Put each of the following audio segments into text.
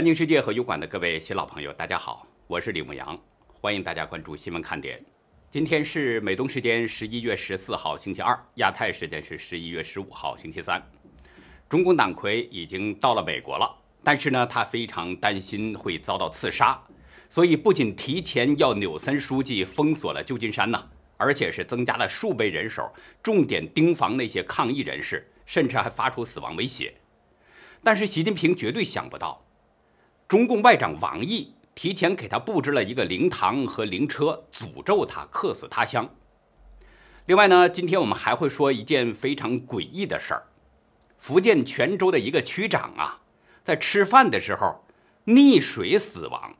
南京世界和油管的各位新老朋友，大家好，我是李牧阳，欢迎大家关注新闻看点。今天是美东时间十一月十四号星期二，亚太时间是十一月十五号星期三。中共党魁已经到了美国了，但是呢，他非常担心会遭到刺杀，所以不仅提前要纽森书记封锁了旧金山呐，而且是增加了数倍人手，重点盯防那些抗议人士，甚至还发出死亡威胁。但是习近平绝对想不到。中共外长王毅提前给他布置了一个灵堂和灵车，诅咒他客死他乡。另外呢，今天我们还会说一件非常诡异的事儿：福建泉州的一个区长啊，在吃饭的时候溺水死亡。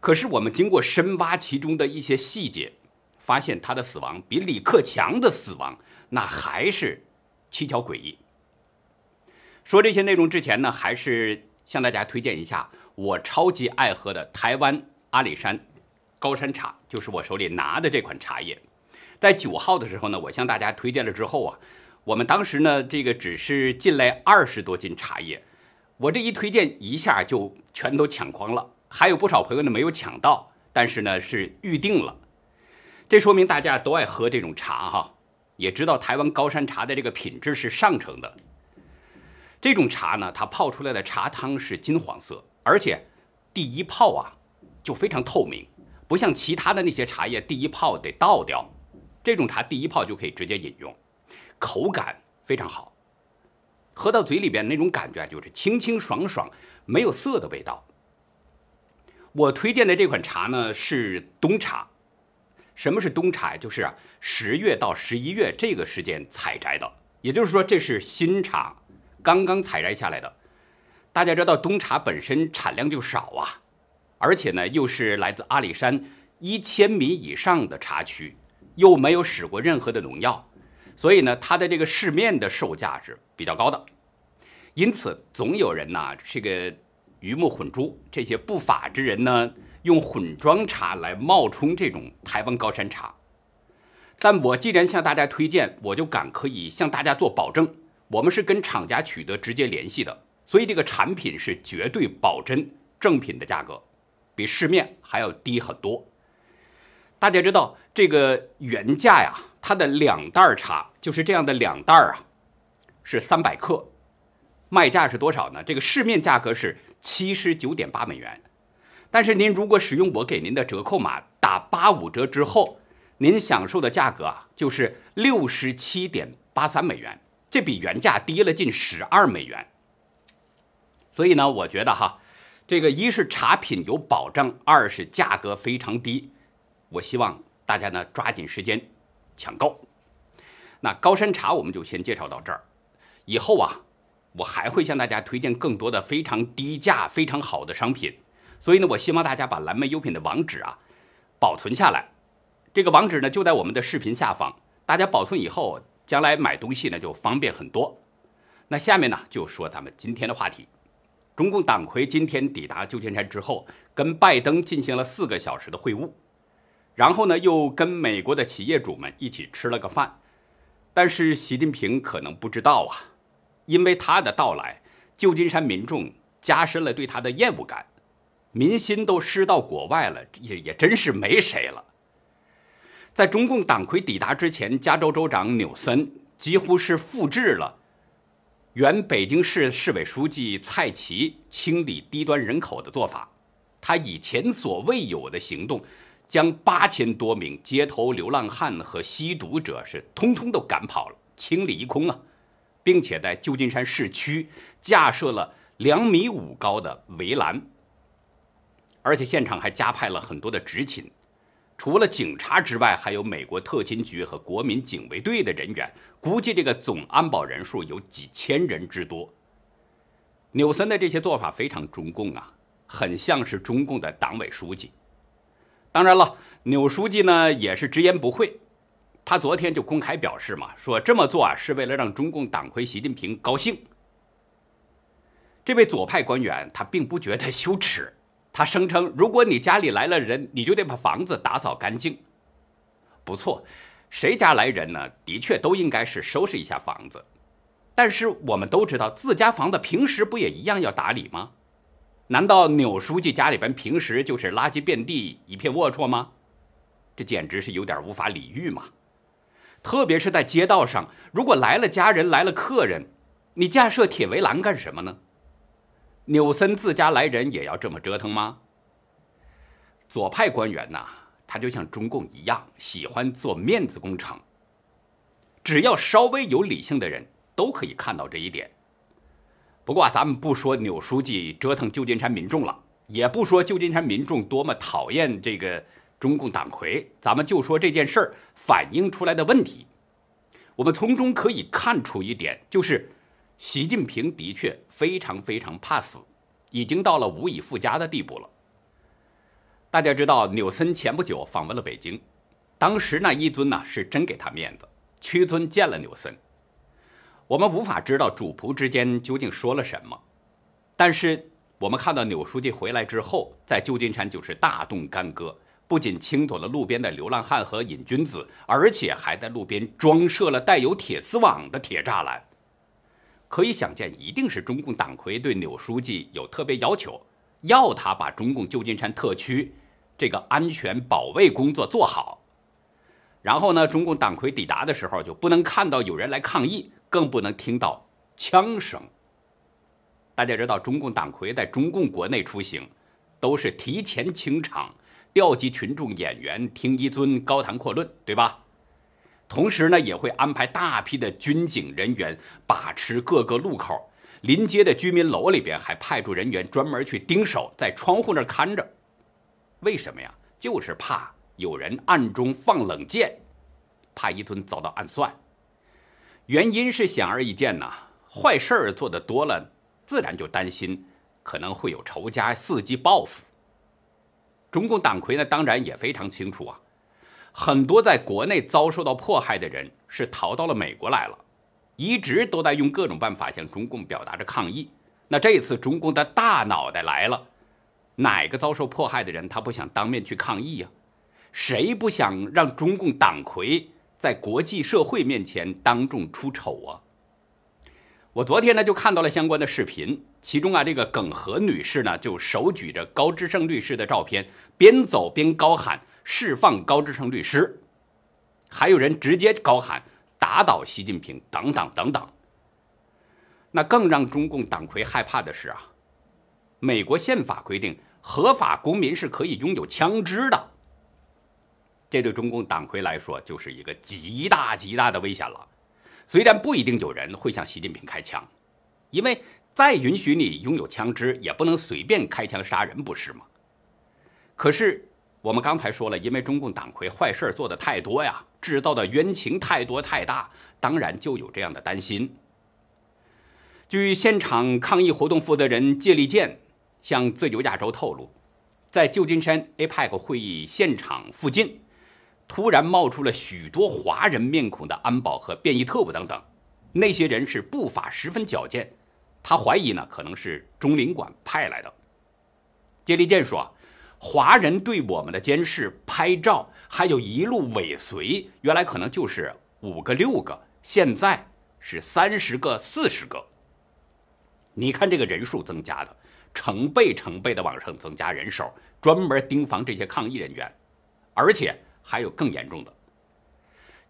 可是我们经过深挖其中的一些细节，发现他的死亡比李克强的死亡那还是蹊跷诡异。说这些内容之前呢，还是。向大家推荐一下我超级爱喝的台湾阿里山高山茶，就是我手里拿的这款茶叶。在九号的时候呢，我向大家推荐了之后啊，我们当时呢这个只是进来二十多斤茶叶，我这一推荐一下就全都抢光了，还有不少朋友呢没有抢到，但是呢是预定了。这说明大家都爱喝这种茶哈，也知道台湾高山茶的这个品质是上乘的。这种茶呢，它泡出来的茶汤是金黄色，而且第一泡啊就非常透明，不像其他的那些茶叶第一泡得倒掉。这种茶第一泡就可以直接饮用，口感非常好，喝到嘴里边那种感觉就是清清爽爽，没有涩的味道。我推荐的这款茶呢是冬茶，什么是冬茶？就是啊十月到十一月这个时间采摘的，也就是说这是新茶。刚刚采摘下来的，大家知道，冬茶本身产量就少啊，而且呢，又是来自阿里山一千米以上的茶区，又没有使过任何的农药，所以呢，它的这个市面的售价是比较高的。因此，总有人呐，这个鱼目混珠，这些不法之人呢，用混装茶来冒充这种台湾高山茶。但我既然向大家推荐，我就敢可以向大家做保证。我们是跟厂家取得直接联系的，所以这个产品是绝对保真正品的价格，比市面还要低很多。大家知道这个原价呀，它的两袋茶就是这样的两袋啊，是三百克，卖价是多少呢？这个市面价格是七十九点八美元，但是您如果使用我给您的折扣码打八五折之后，您享受的价格啊就是六十七点八三美元。这比原价低了近十二美元，所以呢，我觉得哈，这个一是茶品有保障，二是价格非常低，我希望大家呢抓紧时间抢购。那高山茶我们就先介绍到这儿，以后啊，我还会向大家推荐更多的非常低价、非常好的商品。所以呢，我希望大家把蓝莓优品的网址啊保存下来，这个网址呢就在我们的视频下方，大家保存以后。将来买东西呢就方便很多。那下面呢就说咱们今天的话题。中共党魁今天抵达旧金山之后，跟拜登进行了四个小时的会晤，然后呢又跟美国的企业主们一起吃了个饭。但是习近平可能不知道啊，因为他的到来，旧金山民众加深了对他的厌恶感，民心都失到国外了，也也真是没谁了。在中共党魁抵达之前，加州州长纽森几乎是复制了原北京市市委书记蔡奇清理低端人口的做法。他以前所未有的行动，将八千多名街头流浪汉和吸毒者是通通都赶跑了，清理一空啊，并且在旧金山市区架设了两米五高的围栏，而且现场还加派了很多的执勤。除了警察之外，还有美国特勤局和国民警卫队的人员，估计这个总安保人数有几千人之多。纽森的这些做法非常中共啊，很像是中共的党委书记。当然了，纽书记呢也是直言不讳，他昨天就公开表示嘛，说这么做啊是为了让中共党魁习近平高兴。这位左派官员他并不觉得羞耻。他声称，如果你家里来了人，你就得把房子打扫干净。不错，谁家来人呢？的确都应该是收拾一下房子。但是我们都知道，自家房子平时不也一样要打理吗？难道钮书记家里边平时就是垃圾遍地、一片龌龊吗？这简直是有点无法理喻嘛！特别是在街道上，如果来了家人、来了客人，你架设铁围栏干什么呢？纽森自家来人也要这么折腾吗？左派官员呐，他就像中共一样，喜欢做面子工程。只要稍微有理性的人都可以看到这一点。不过咱们不说纽书记折腾旧金山民众了，也不说旧金山民众多么讨厌这个中共党魁，咱们就说这件事儿反映出来的问题。我们从中可以看出一点，就是。习近平的确非常非常怕死，已经到了无以复加的地步了。大家知道，纽森前不久访问了北京，当时呢，一尊呢是真给他面子，屈尊见了纽森。我们无法知道主仆之间究竟说了什么，但是我们看到纽书记回来之后，在旧金山就是大动干戈，不仅清走了路边的流浪汉和瘾君子，而且还在路边装设了带有铁丝网的铁栅栏。可以想见，一定是中共党魁对柳书记有特别要求，要他把中共旧金山特区这个安全保卫工作做好。然后呢，中共党魁抵达的时候，就不能看到有人来抗议，更不能听到枪声。大家知道，中共党魁在中共国内出行，都是提前清场，调集群众演员，听一尊高谈阔论，对吧？同时呢，也会安排大批的军警人员把持各个路口，临街的居民楼里边还派驻人员专门去盯守，在窗户那儿看着。为什么呀？就是怕有人暗中放冷箭，怕一尊遭到暗算。原因是显而易见呐，坏事儿做得多了，自然就担心可能会有仇家伺机报复。中共党魁呢，当然也非常清楚啊。很多在国内遭受到迫害的人是逃到了美国来了，一直都在用各种办法向中共表达着抗议。那这次中共的大脑袋来了，哪个遭受迫害的人他不想当面去抗议呀？谁不想让中共党魁在国际社会面前当众出丑啊？我昨天呢就看到了相关的视频，其中啊这个耿和女士呢就手举着高志胜律师的照片，边走边高喊。释放高志成律师，还有人直接高喊“打倒习近平”等等等等。那更让中共党魁害怕的是啊，美国宪法规定合法公民是可以拥有枪支的，这对中共党魁来说就是一个极大极大的危险了。虽然不一定有人会向习近平开枪，因为再允许你拥有枪支，也不能随便开枪杀人，不是吗？可是。我们刚才说了，因为中共党魁坏事做的太多呀，制造的冤情太多太大，当然就有这样的担心。据现场抗议活动负责人借立健向自由亚洲透露，在旧金山 APEC 会议现场附近，突然冒出了许多华人面孔的安保和便衣特务等等，那些人是步伐十分矫健，他怀疑呢可能是中领馆派来的。借立健说。华人对我们的监视、拍照，还有一路尾随，原来可能就是五个、六个，现在是三十个、四十个。你看这个人数增加的，成倍成倍的往上增加人手，专门盯防这些抗议人员，而且还有更严重的。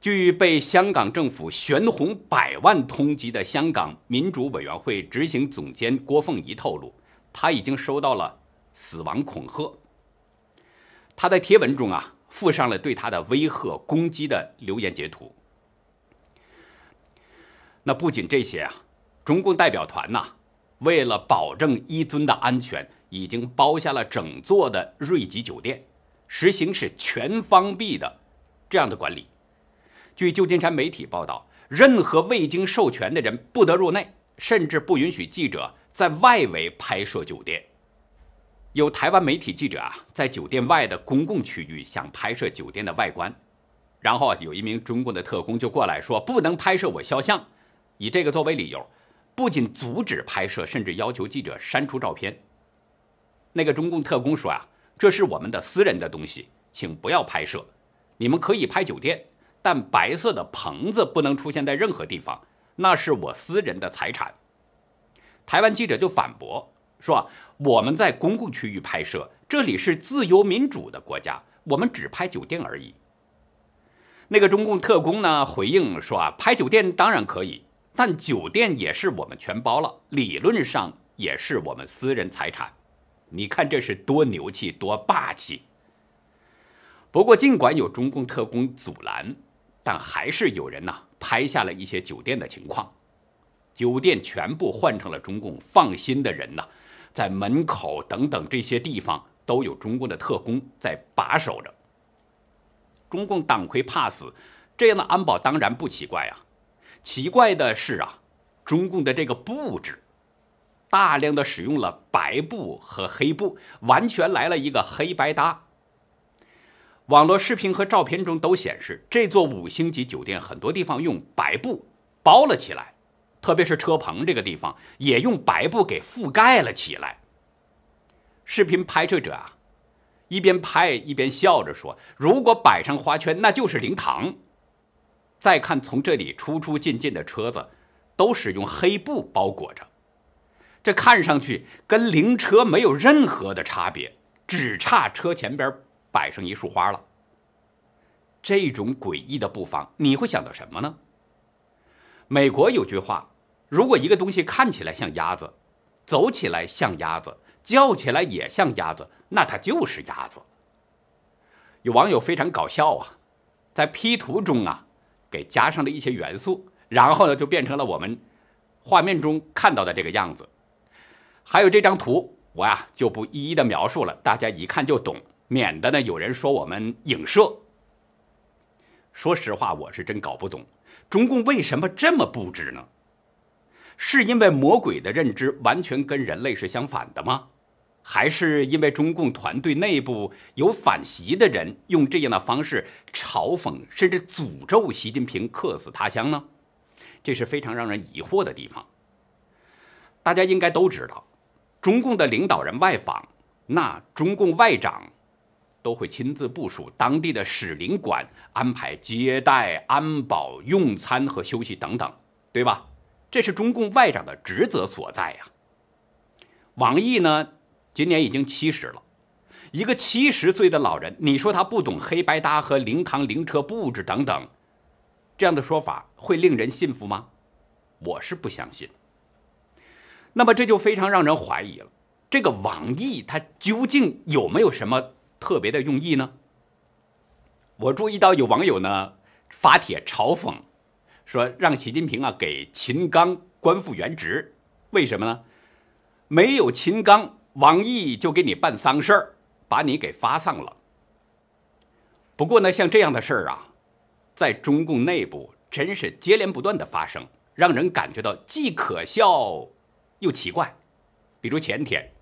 据被香港政府悬红百万通缉的香港民主委员会执行总监郭凤仪透露，他已经收到了死亡恐吓。他在帖文中啊附上了对他的威吓攻击的留言截图。那不仅这些啊，中共代表团呐，为了保证一尊的安全，已经包下了整座的瑞吉酒店，实行是全封闭的这样的管理。据旧金山媒体报道，任何未经授权的人不得入内，甚至不允许记者在外围拍摄酒店。有台湾媒体记者啊，在酒店外的公共区域想拍摄酒店的外观，然后有一名中共的特工就过来说：“不能拍摄我肖像。”以这个作为理由，不仅阻止拍摄，甚至要求记者删除照片。那个中共特工说：“啊，这是我们的私人的东西，请不要拍摄。你们可以拍酒店，但白色的棚子不能出现在任何地方，那是我私人的财产。”台湾记者就反驳。说我们在公共区域拍摄，这里是自由民主的国家，我们只拍酒店而已。那个中共特工呢回应说啊，拍酒店当然可以，但酒店也是我们全包了，理论上也是我们私人财产。你看这是多牛气，多霸气！不过尽管有中共特工阻拦，但还是有人呐拍下了一些酒店的情况。酒店全部换成了中共放心的人呐，在门口等等这些地方都有中共的特工在把守着。中共党魁怕死，这样的安保当然不奇怪啊。奇怪的是啊，中共的这个布置，大量的使用了白布和黑布，完全来了一个黑白搭。网络视频和照片中都显示，这座五星级酒店很多地方用白布包了起来。特别是车棚这个地方，也用白布给覆盖了起来。视频拍摄者啊，一边拍一边笑着说：“如果摆上花圈，那就是灵堂。”再看从这里出出进进的车子，都是用黑布包裹着，这看上去跟灵车没有任何的差别，只差车前边摆上一束花了。这种诡异的布防，你会想到什么呢？美国有句话。如果一个东西看起来像鸭子，走起来像鸭子，叫起来也像鸭子，那它就是鸭子。有网友非常搞笑啊，在 P 图中啊，给加上了一些元素，然后呢就变成了我们画面中看到的这个样子。还有这张图，我呀就不一一的描述了，大家一看就懂，免得呢有人说我们影射。说实话，我是真搞不懂中共为什么这么布置呢？是因为魔鬼的认知完全跟人类是相反的吗？还是因为中共团队内部有反习的人用这样的方式嘲讽甚至诅咒习近平客死他乡呢？这是非常让人疑惑的地方。大家应该都知道，中共的领导人外访，那中共外长都会亲自部署当地的使领馆安排接待、安保、用餐和休息等等，对吧？这是中共外长的职责所在呀。王毅呢，今年已经七十了，一个七十岁的老人，你说他不懂黑白搭和灵堂、灵车布置等等，这样的说法会令人信服吗？我是不相信。那么这就非常让人怀疑了，这个王毅他究竟有没有什么特别的用意呢？我注意到有网友呢发帖嘲讽。说让习近平啊给秦刚官复原职，为什么呢？没有秦刚，王毅就给你办丧事儿，把你给发丧了。不过呢，像这样的事儿啊，在中共内部真是接连不断的发生，让人感觉到既可笑又奇怪。比如前天，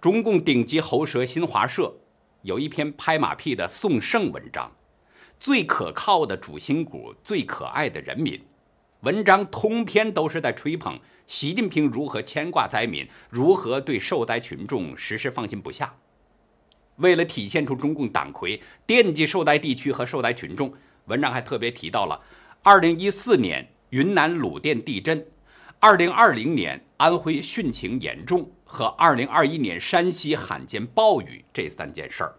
中共顶级喉舌新华社有一篇拍马屁的宋圣文章。最可靠的主心骨，最可爱的人民。文章通篇都是在吹捧习近平如何牵挂灾民，如何对受灾群众实施放心不下。为了体现出中共党魁惦记受灾地区和受灾群众，文章还特别提到了2014年云南鲁甸地震、2020年安徽汛情严重和2021年山西罕见暴雨这三件事儿，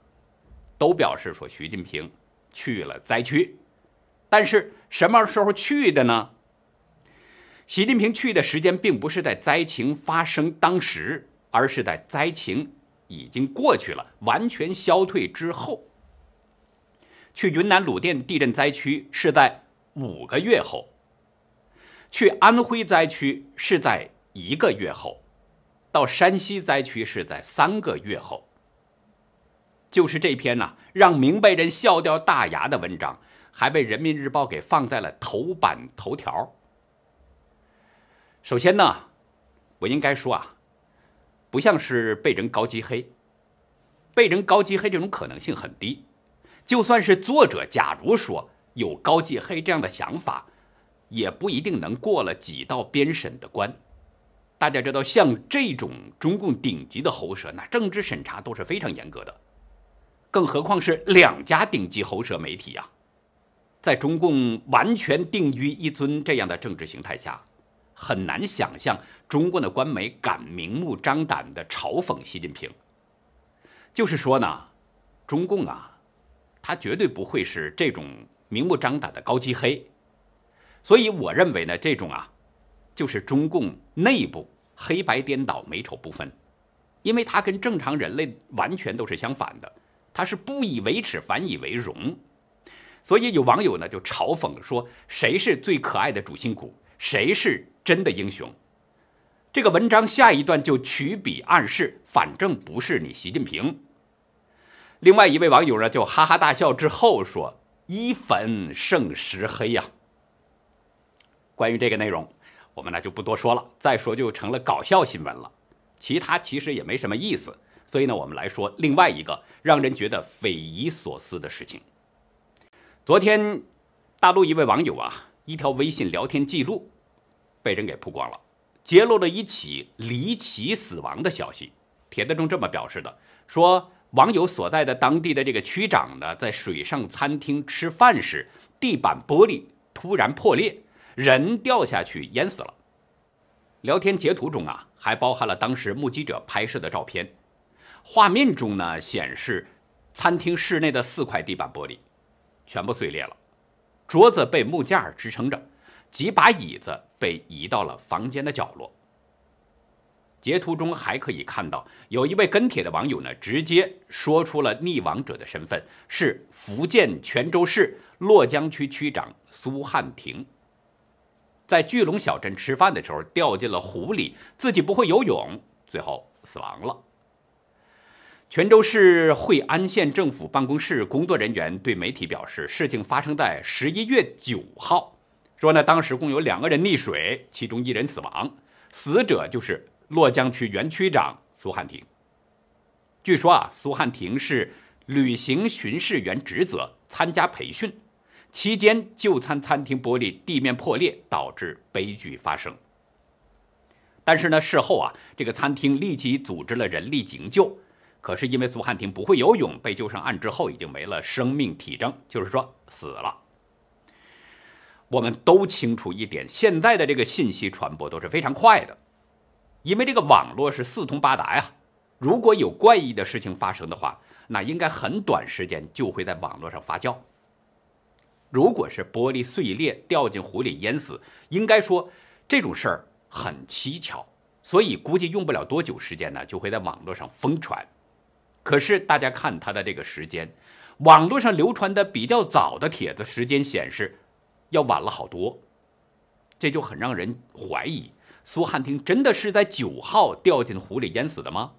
都表示说习近平。去了灾区，但是什么时候去的呢？习近平去的时间并不是在灾情发生当时，而是在灾情已经过去了、完全消退之后。去云南鲁甸地震灾区是在五个月后，去安徽灾区是在一个月后，到山西灾区是在三个月后。就是这篇呐，让明白人笑掉大牙的文章，还被人民日报给放在了头版头条。首先呢，我应该说啊，不像是被人高级黑，被人高级黑这种可能性很低。就算是作者，假如说有高级黑这样的想法，也不一定能过了几道编审的关。大家知道，像这种中共顶级的喉舌，那政治审查都是非常严格的。更何况是两家顶级喉舌媒体呀，在中共完全定于一尊这样的政治形态下，很难想象中共的官媒敢明目张胆地嘲讽习近平。就是说呢，中共啊，他绝对不会是这种明目张胆的高级黑。所以我认为呢，这种啊，就是中共内部黑白颠倒、美丑不分，因为他跟正常人类完全都是相反的。他是不以为耻，反以为荣，所以有网友呢就嘲讽说：“谁是最可爱的主心骨？谁是真的英雄？”这个文章下一段就取笔暗示，反正不是你习近平。另外一位网友呢就哈哈大笑之后说：“一粉胜十黑呀。”关于这个内容，我们呢就不多说了，再说就成了搞笑新闻了。其他其实也没什么意思。所以呢，我们来说另外一个让人觉得匪夷所思的事情。昨天，大陆一位网友啊，一条微信聊天记录被人给曝光了，揭露了一起离奇死亡的消息。帖子忠这么表示的，说网友所在的当地的这个区长呢，在水上餐厅吃饭时，地板玻璃突然破裂，人掉下去淹死了。聊天截图中啊，还包含了当时目击者拍摄的照片。画面中呢显示，餐厅室内的四块地板玻璃全部碎裂了，桌子被木架支撑着，几把椅子被移到了房间的角落。截图中还可以看到，有一位跟帖的网友呢直接说出了溺亡者的身份，是福建泉州市洛江区区长苏汉庭，在巨龙小镇吃饭的时候掉进了湖里，自己不会游泳，最后死亡了。泉州市惠安县政府办公室工作人员对媒体表示，事情发生在十一月九号。说呢，当时共有两个人溺水，其中一人死亡，死者就是洛江区原区长苏汉庭。据说啊，苏汉庭是履行巡视员职责参加培训期间，就餐餐厅玻璃地面破裂导致悲剧发生。但是呢，事后啊，这个餐厅立即组织了人力营救。可是因为苏汉庭不会游泳，被救上岸之后已经没了生命体征，就是说死了。我们都清楚一点，现在的这个信息传播都是非常快的，因为这个网络是四通八达呀。如果有怪异的事情发生的话，那应该很短时间就会在网络上发酵。如果是玻璃碎裂掉进湖里淹死，应该说这种事儿很蹊跷，所以估计用不了多久时间呢，就会在网络上疯传。可是大家看他的这个时间，网络上流传的比较早的帖子时间显示，要晚了好多，这就很让人怀疑苏汉庭真的是在九号掉进湖里淹死的吗？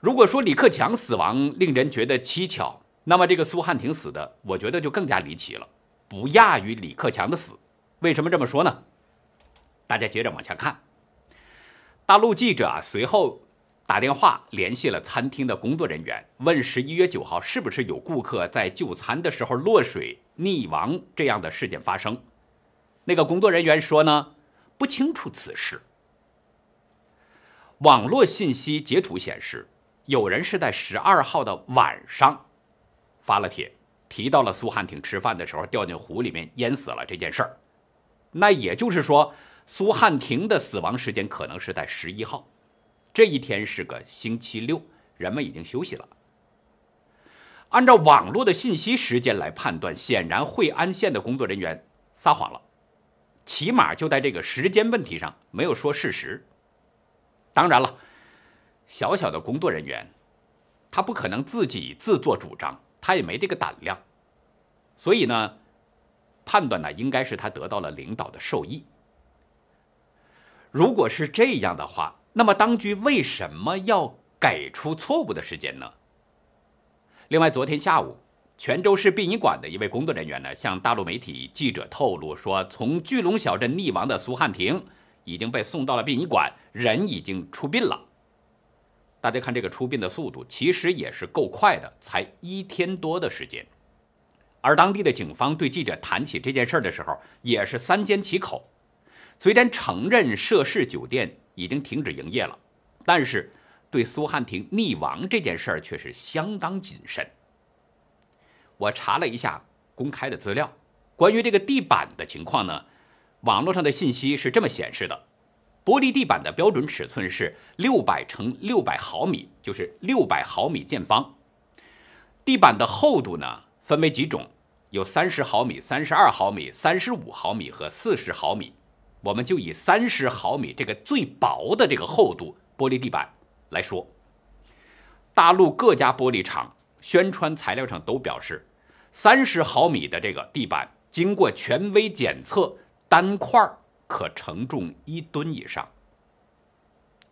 如果说李克强死亡令人觉得蹊跷，那么这个苏汉庭死的，我觉得就更加离奇了，不亚于李克强的死。为什么这么说呢？大家接着往下看，大陆记者啊随后。打电话联系了餐厅的工作人员，问十一月九号是不是有顾客在就餐的时候落水溺亡这样的事件发生。那个工作人员说呢，不清楚此事。网络信息截图显示，有人是在十二号的晚上发了帖，提到了苏汉廷吃饭的时候掉进湖里面淹死了这件事儿。那也就是说，苏汉廷的死亡时间可能是在十一号。这一天是个星期六，人们已经休息了。按照网络的信息时间来判断，显然惠安县的工作人员撒谎了，起码就在这个时间问题上没有说事实。当然了，小小的工作人员，他不可能自己自作主张，他也没这个胆量。所以呢，判断呢应该是他得到了领导的授意。如果是这样的话。那么当局为什么要给出错误的时间呢？另外，昨天下午，泉州市殡仪馆的一位工作人员呢向大陆媒体记者透露说，从巨龙小镇溺亡的苏汉平已经被送到了殡仪馆，人已经出殡了。大家看这个出殡的速度，其实也是够快的，才一天多的时间。而当地的警方对记者谈起这件事的时候，也是三缄其口，虽然承认涉事酒店。已经停止营业了，但是对苏汉庭溺亡这件事儿却是相当谨慎。我查了一下公开的资料，关于这个地板的情况呢，网络上的信息是这么显示的：玻璃地板的标准尺寸是六百乘六百毫米，就是六百毫米见方。地板的厚度呢，分为几种，有三十毫米、三十二毫米、三十五毫米和四十毫米。我们就以三十毫米这个最薄的这个厚度玻璃地板来说，大陆各家玻璃厂宣传材料上都表示，三十毫米的这个地板经过权威检测，单块可承重一吨以上。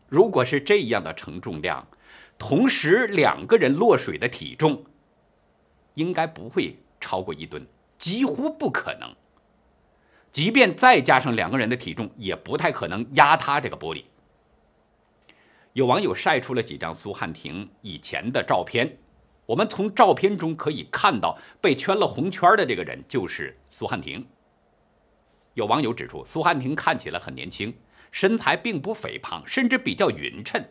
如果是这样的承重量，同时两个人落水的体重应该不会超过一吨，几乎不可能。即便再加上两个人的体重，也不太可能压塌这个玻璃。有网友晒出了几张苏汉庭以前的照片，我们从照片中可以看到，被圈了红圈的这个人就是苏汉庭。有网友指出，苏汉庭看起来很年轻，身材并不肥胖，甚至比较匀称，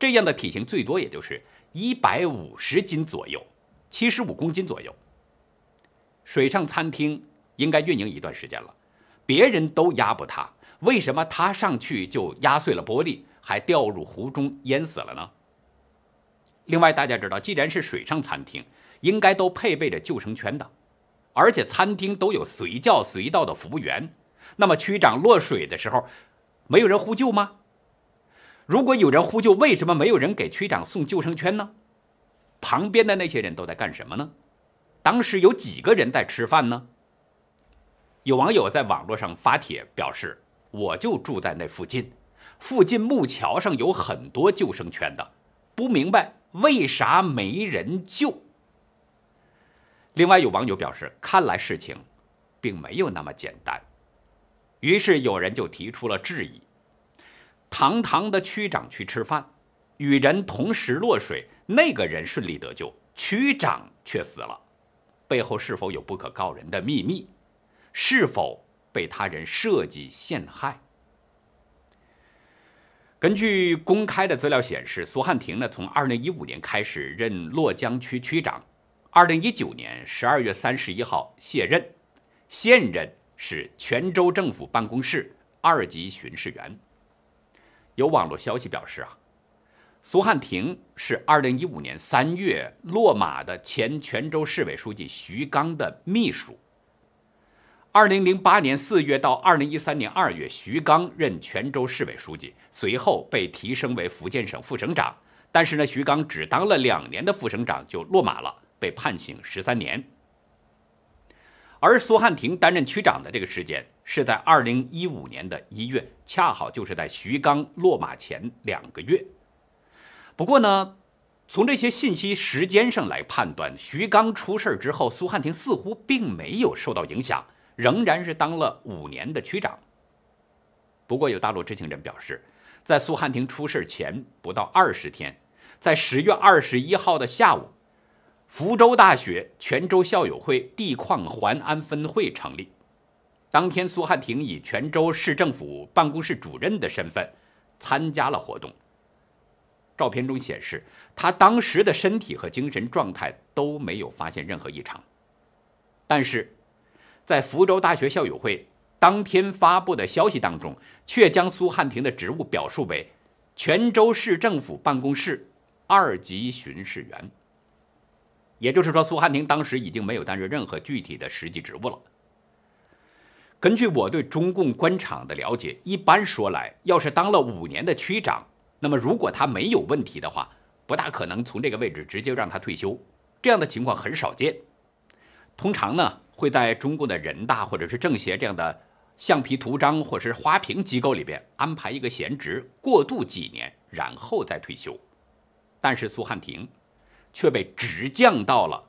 这样的体型最多也就是一百五十斤左右，七十五公斤左右。水上餐厅应该运营一段时间了。别人都压不他，为什么他上去就压碎了玻璃，还掉入湖中淹死了呢？另外，大家知道，既然是水上餐厅，应该都配备着救生圈的，而且餐厅都有随叫随到的服务员。那么区长落水的时候，没有人呼救吗？如果有人呼救，为什么没有人给区长送救生圈呢？旁边的那些人都在干什么呢？当时有几个人在吃饭呢？有网友在网络上发帖表示：“我就住在那附近，附近木桥上有很多救生圈的，不明白为啥没人救。”另外有网友表示：“看来事情并没有那么简单。”于是有人就提出了质疑：“堂堂的区长去吃饭，与人同时落水，那个人顺利得救，区长却死了，背后是否有不可告人的秘密？”是否被他人设计陷害？根据公开的资料显示，苏汉庭呢从二零一五年开始任洛江区区长，二零一九年十二月三十一号卸任，现任是泉州政府办公室二级巡视员。有网络消息表示啊，苏汉庭是二零一五年三月落马的前泉州市委书记徐刚的秘书。二零零八年四月到二零一三年二月，徐刚任泉州市委书记，随后被提升为福建省副省长。但是呢，徐刚只当了两年的副省长就落马了，被判刑十三年。而苏汉庭担任区长的这个时间是在二零一五年的一月，恰好就是在徐刚落马前两个月。不过呢，从这些信息时间上来判断，徐刚出事之后，苏汉庭似乎并没有受到影响。仍然是当了五年的区长。不过，有大陆知情人表示，在苏汉庭出事前不到二十天，在十月二十一号的下午，福州大学泉州校友会地矿环安分会成立，当天苏汉庭以泉州市政府办公室主任的身份参加了活动。照片中显示，他当时的身体和精神状态都没有发现任何异常，但是。在福州大学校友会当天发布的消息当中，却将苏汉庭的职务表述为泉州市政府办公室二级巡视员。也就是说，苏汉庭当时已经没有担任任何具体的实际职务了。根据我对中共官场的了解，一般说来，要是当了五年的区长，那么如果他没有问题的话，不大可能从这个位置直接让他退休，这样的情况很少见。通常呢？会在中共的人大或者是政协这样的橡皮图章或者是花瓶机构里边安排一个闲职，过渡几年，然后再退休。但是苏汉廷却被直降到了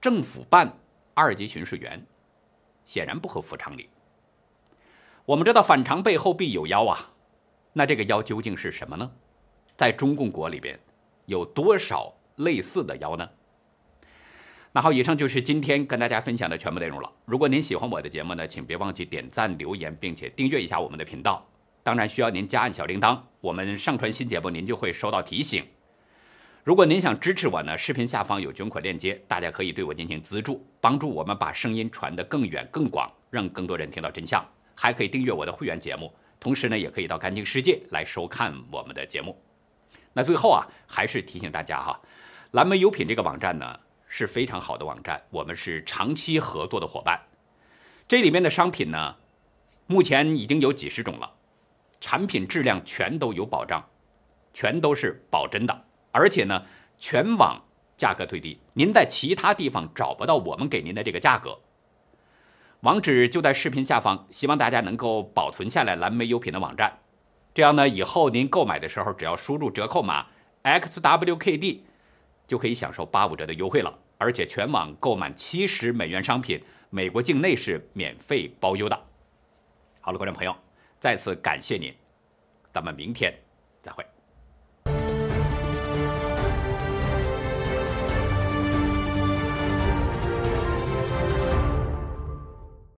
政府办二级巡视员，显然不合常理。我们知道反常背后必有妖啊，那这个妖究竟是什么呢？在中共国里边有多少类似的妖呢？那好，以上就是今天跟大家分享的全部内容了。如果您喜欢我的节目呢，请别忘记点赞、留言，并且订阅一下我们的频道。当然，需要您加按小铃铛，我们上传新节目您就会收到提醒。如果您想支持我呢，视频下方有捐款链接，大家可以对我进行资助，帮助我们把声音传得更远更广，让更多人听到真相。还可以订阅我的会员节目，同时呢，也可以到干净世界来收看我们的节目。那最后啊，还是提醒大家哈，蓝莓优品这个网站呢。是非常好的网站，我们是长期合作的伙伴。这里面的商品呢，目前已经有几十种了，产品质量全都有保障，全都是保真的，而且呢，全网价格最低，您在其他地方找不到我们给您的这个价格。网址就在视频下方，希望大家能够保存下来蓝莓优品的网站，这样呢，以后您购买的时候只要输入折扣码 xwkd，就可以享受八五折的优惠了。而且全网购买七十美元商品，美国境内是免费包邮的。好了，观众朋友，再次感谢您，咱们明天。